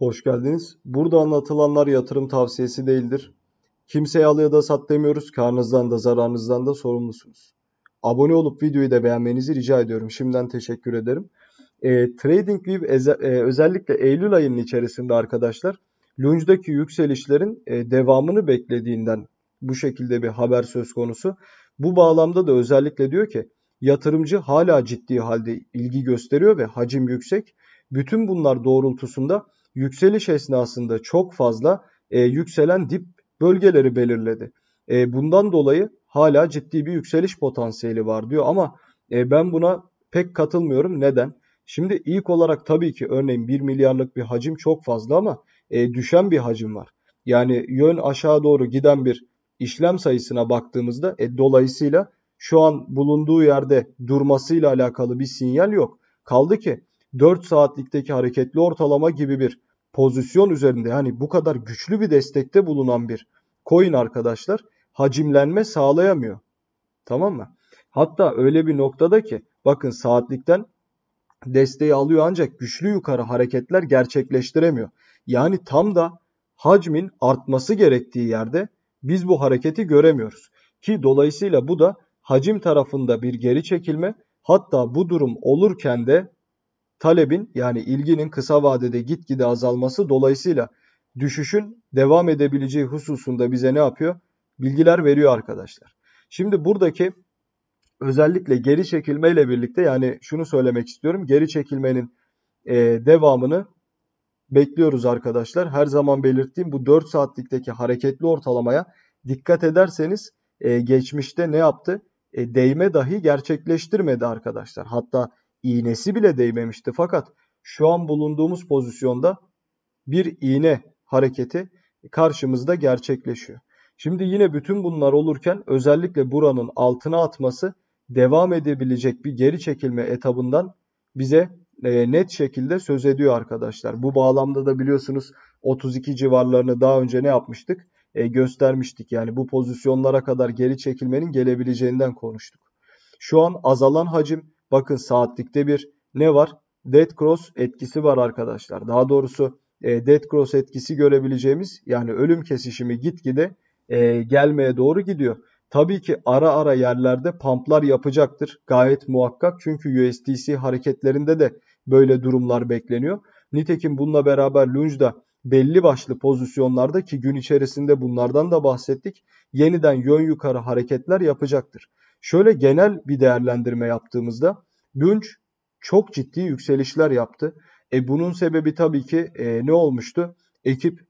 Hoş geldiniz. Burada anlatılanlar yatırım tavsiyesi değildir. Kimseye al ya da sat demiyoruz. Karnınızdan da zararınızdan da sorumlusunuz. Abone olup videoyu da beğenmenizi rica ediyorum. Şimdiden teşekkür ederim. E, TradingView e, özellikle Eylül ayının içerisinde arkadaşlar Lunge'daki yükselişlerin e, devamını beklediğinden bu şekilde bir haber söz konusu. Bu bağlamda da özellikle diyor ki yatırımcı hala ciddi halde ilgi gösteriyor ve hacim yüksek. Bütün bunlar doğrultusunda yükseliş esnasında çok fazla e, yükselen dip bölgeleri belirledi. E, bundan dolayı hala ciddi bir yükseliş potansiyeli var diyor ama e, ben buna pek katılmıyorum. Neden? Şimdi ilk olarak tabii ki örneğin 1 milyarlık bir hacim çok fazla ama e, düşen bir hacim var. Yani yön aşağı doğru giden bir işlem sayısına baktığımızda e, dolayısıyla şu an bulunduğu yerde durmasıyla alakalı bir sinyal yok. Kaldı ki 4 saatlikteki hareketli ortalama gibi bir pozisyon üzerinde hani bu kadar güçlü bir destekte bulunan bir coin arkadaşlar hacimlenme sağlayamıyor. Tamam mı? Hatta öyle bir noktada ki bakın saatlikten desteği alıyor ancak güçlü yukarı hareketler gerçekleştiremiyor. Yani tam da hacmin artması gerektiği yerde biz bu hareketi göremiyoruz. Ki dolayısıyla bu da hacim tarafında bir geri çekilme hatta bu durum olurken de talebin yani ilginin kısa vadede gitgide azalması dolayısıyla düşüşün devam edebileceği hususunda bize ne yapıyor? Bilgiler veriyor arkadaşlar. Şimdi buradaki özellikle geri çekilmeyle birlikte yani şunu söylemek istiyorum. Geri çekilmenin e, devamını bekliyoruz arkadaşlar. Her zaman belirttiğim bu 4 saatlikteki hareketli ortalamaya dikkat ederseniz e, geçmişte ne yaptı? E, değme dahi gerçekleştirmedi arkadaşlar. Hatta iğnesi bile değmemişti. Fakat şu an bulunduğumuz pozisyonda bir iğne hareketi karşımızda gerçekleşiyor. Şimdi yine bütün bunlar olurken özellikle buranın altına atması devam edebilecek bir geri çekilme etabından bize e, net şekilde söz ediyor arkadaşlar. Bu bağlamda da biliyorsunuz 32 civarlarını daha önce ne yapmıştık? E, göstermiştik. Yani bu pozisyonlara kadar geri çekilmenin gelebileceğinden konuştuk. Şu an azalan hacim Bakın saatlikte bir ne var? Dead cross etkisi var arkadaşlar. Daha doğrusu e, dead cross etkisi görebileceğimiz yani ölüm kesişimi gitgide e, gelmeye doğru gidiyor. Tabii ki ara ara yerlerde pumplar yapacaktır. Gayet muhakkak çünkü USDC hareketlerinde de böyle durumlar bekleniyor. Nitekim bununla beraber Lunge'da belli başlı pozisyonlarda ki gün içerisinde bunlardan da bahsettik. Yeniden yön yukarı hareketler yapacaktır. Şöyle genel bir değerlendirme yaptığımızda Lynch çok ciddi yükselişler yaptı. E bunun sebebi tabii ki e, ne olmuştu? Ekip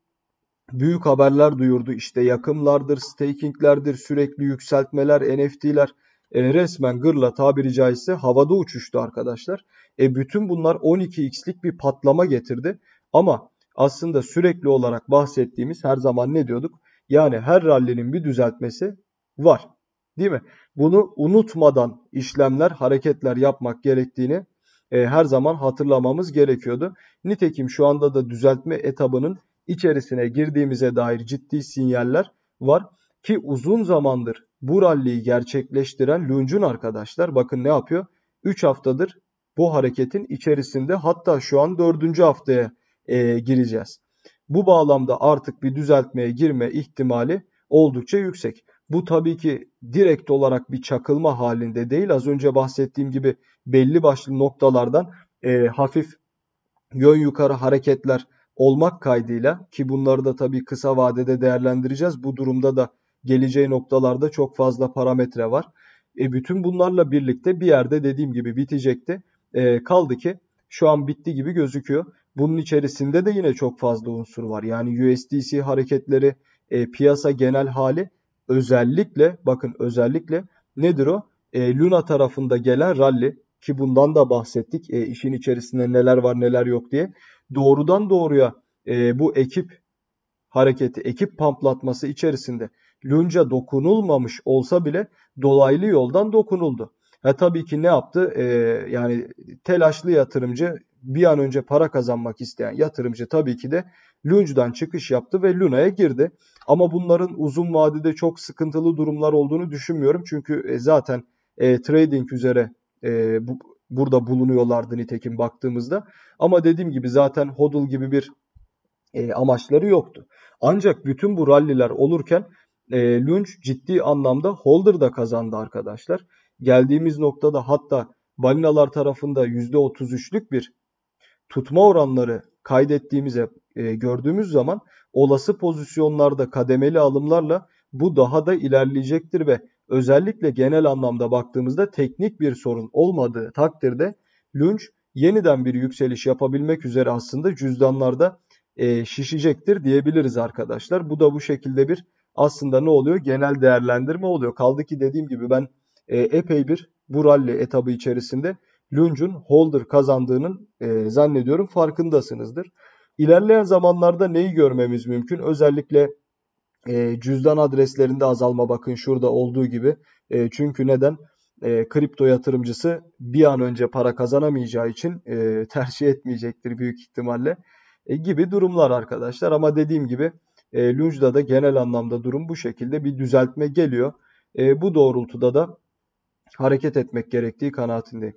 büyük haberler duyurdu. İşte yakımlardır, stakinglerdir, sürekli yükseltmeler, NFT'ler e, resmen gırla tabiri caizse havada uçuştu arkadaşlar. E bütün bunlar 12x'lik bir patlama getirdi. Ama aslında sürekli olarak bahsettiğimiz her zaman ne diyorduk? Yani her rallinin bir düzeltmesi var. Değil mi? Bunu unutmadan işlemler, hareketler yapmak gerektiğini e, her zaman hatırlamamız gerekiyordu. Nitekim şu anda da düzeltme etabının içerisine girdiğimize dair ciddi sinyaller var ki uzun zamandır bu ralliyi gerçekleştiren Lüncün arkadaşlar bakın ne yapıyor? 3 haftadır bu hareketin içerisinde hatta şu an 4. haftaya e, gireceğiz. Bu bağlamda artık bir düzeltmeye girme ihtimali oldukça yüksek. Bu tabii ki direkt olarak bir çakılma halinde değil. Az önce bahsettiğim gibi belli başlı noktalardan e, hafif yön yukarı hareketler olmak kaydıyla ki bunları da tabii kısa vadede değerlendireceğiz. Bu durumda da geleceği noktalarda çok fazla parametre var. E, bütün bunlarla birlikte bir yerde dediğim gibi bitecekti. E, kaldı ki şu an bitti gibi gözüküyor. Bunun içerisinde de yine çok fazla unsur var. Yani USDC hareketleri, e, piyasa genel hali özellikle bakın özellikle nedir o? E, Luna tarafında gelen rally ki bundan da bahsettik e, işin içerisinde neler var neler yok diye. Doğrudan doğruya e, bu ekip hareketi, ekip pamplatması içerisinde Lunca dokunulmamış olsa bile dolaylı yoldan dokunuldu. ve tabii ki ne yaptı? E, yani telaşlı yatırımcı bir an önce para kazanmak isteyen yatırımcı tabii ki de Lunge'dan çıkış yaptı ve Luna'ya girdi. Ama bunların uzun vadede çok sıkıntılı durumlar olduğunu düşünmüyorum. Çünkü e, zaten e, trading üzere e, bu, burada bulunuyorlardı nitekim baktığımızda. Ama dediğim gibi zaten hodl gibi bir e, amaçları yoktu. Ancak bütün bu ralliler olurken e, Lunge ciddi anlamda holder da kazandı arkadaşlar. Geldiğimiz noktada hatta balinalar tarafında %33'lük bir tutma oranları kaydettiğimize e, gördüğümüz zaman olası pozisyonlarda kademeli alımlarla bu daha da ilerleyecektir ve özellikle genel anlamda baktığımızda teknik bir sorun olmadığı takdirde lunch yeniden bir yükseliş yapabilmek üzere aslında cüzdanlarda e, şişecektir diyebiliriz arkadaşlar. Bu da bu şekilde bir aslında ne oluyor? Genel değerlendirme oluyor. Kaldı ki dediğim gibi ben e, epey bir bu rally etabı içerisinde Lunch'un Holder kazandığının e, zannediyorum farkındasınızdır. İlerleyen zamanlarda neyi görmemiz mümkün? Özellikle e, cüzdan adreslerinde azalma bakın şurada olduğu gibi. E, çünkü neden? E, kripto yatırımcısı bir an önce para kazanamayacağı için e, tercih etmeyecektir büyük ihtimalle e, gibi durumlar arkadaşlar. Ama dediğim gibi e, Lunge'da da genel anlamda durum bu şekilde bir düzeltme geliyor. E, bu doğrultuda da hareket etmek gerektiği kanaatindeyim.